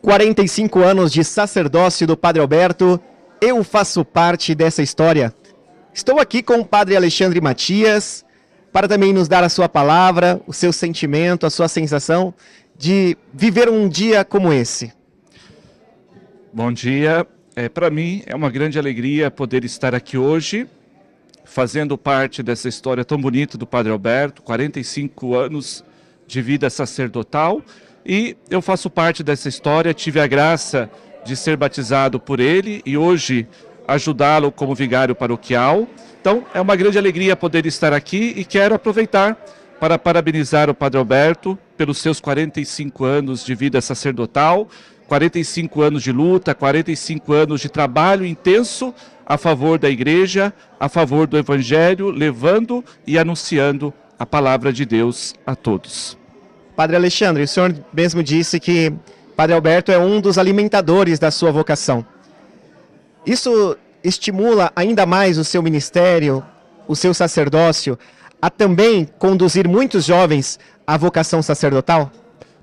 45 anos de sacerdócio do Padre Alberto, eu faço parte dessa história. Estou aqui com o Padre Alexandre Matias para também nos dar a sua palavra, o seu sentimento, a sua sensação de viver um dia como esse. Bom dia. É, para mim é uma grande alegria poder estar aqui hoje, fazendo parte dessa história tão bonita do Padre Alberto, 45 anos de vida sacerdotal e eu faço parte dessa história, tive a graça de ser batizado por ele e hoje ajudá-lo como vigário paroquial. Então, é uma grande alegria poder estar aqui e quero aproveitar para parabenizar o Padre Alberto pelos seus 45 anos de vida sacerdotal, 45 anos de luta, 45 anos de trabalho intenso a favor da igreja, a favor do evangelho, levando e anunciando a palavra de Deus a todos. Padre Alexandre, o senhor mesmo disse que Padre Alberto é um dos alimentadores da sua vocação. Isso estimula ainda mais o seu ministério, o seu sacerdócio, a também conduzir muitos jovens à vocação sacerdotal?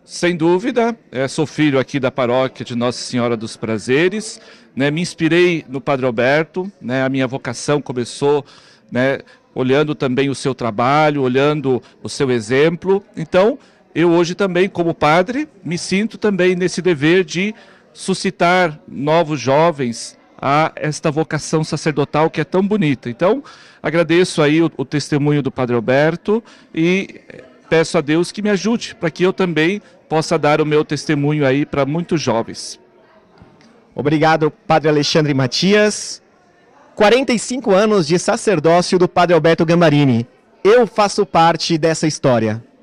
Sem dúvida, é, sou filho aqui da paróquia de Nossa Senhora dos Prazeres, né, me inspirei no Padre Alberto, né, a minha vocação começou né, olhando também o seu trabalho, olhando o seu exemplo. Então, eu hoje também, como padre, me sinto também nesse dever de suscitar novos jovens a esta vocação sacerdotal que é tão bonita. Então, agradeço aí o, o testemunho do Padre Alberto e eh, peço a Deus que me ajude para que eu também possa dar o meu testemunho aí para muitos jovens. Obrigado, Padre Alexandre Matias. 45 anos de sacerdócio do Padre Alberto Gambarini. Eu faço parte dessa história.